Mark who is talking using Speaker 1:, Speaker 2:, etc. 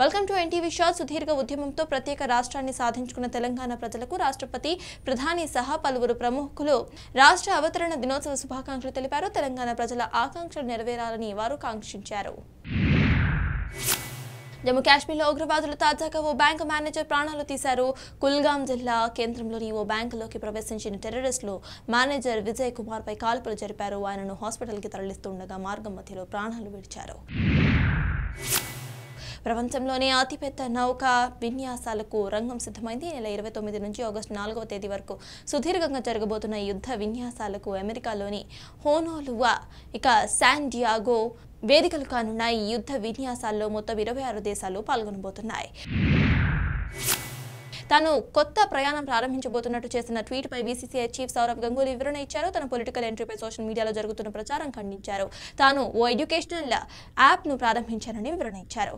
Speaker 1: welcome to NTV Shah సుదీర్ఘ ఉద్యమంతో ప్రత్యేక రాష్ట్రాన్ని సాధించుకున్న తెలంగాణ ప్రజలకు రాష్ట్రపతి ప్రధాని సహా పలువురు ప్రముఖులు రాష్ట్ర అవతరణ దినోత్సవ శుభాకాంక్షలు తెలిపారు తెలంగాణ ప్రజల ఆకాంక్షలు నెరవేరాలని వారు కాంక్షించారు జమ్మూ కాశ్మీర్లో ఉగ్రవాదులు తాజాగా ఓ బ్యాంకు మేనేజర్ ప్రాణాలు తీశారు కుల్గాం జిల్లా కేంద్రంలోని ఓ బ్యాంకులోకి ప్రవేశించిన టెర్రరిస్టులు మేనేజర్ విజయ్ కుమార్పై కాల్పులు జరిపారు ఆయనను హాస్పిటల్కి తరలిస్తుండగా మార్గం మధ్యలో ప్రాణాలు విడిచారు ప్రపంచంలోనే అతిపెద్ద నౌక విన్యాసాలకు రంగం సిద్ధమైంది నెల ఇరవై తొమ్మిది నుంచి ఆగస్టు నాలుగవ తేదీ వరకు సుదీర్ఘంగా జరగబోతున్న యుద్ధ విన్యాసాలకు అమెరికాలోని హోనోలువా ఇక శాన్ డియాగో వేదికలు కానున్న ఈ యుద్ధ విన్యాసాల్లో మొత్తం ఇరవై ఆరు దేశాలు పాల్గొనబోతున్నాయి తాను కొత్త ప్రయాణం ప్రారంభించబోతున్నట్టు చేసిన ట్వీట్ పై బీసీసీఐ చీఫ్ సౌరవ్ గంగూలీ వివరణ ఇచ్చారు తన పొలిటికల్ ఎంట్రీపై సోషల్ మీడియాలో జరుగుతున్న ప్రచారం ఖండించారు తాను ఓ ఎడ్యుకేషనల్ యాప్ను ప్రారంభించానని వివరణ ఇచ్చారు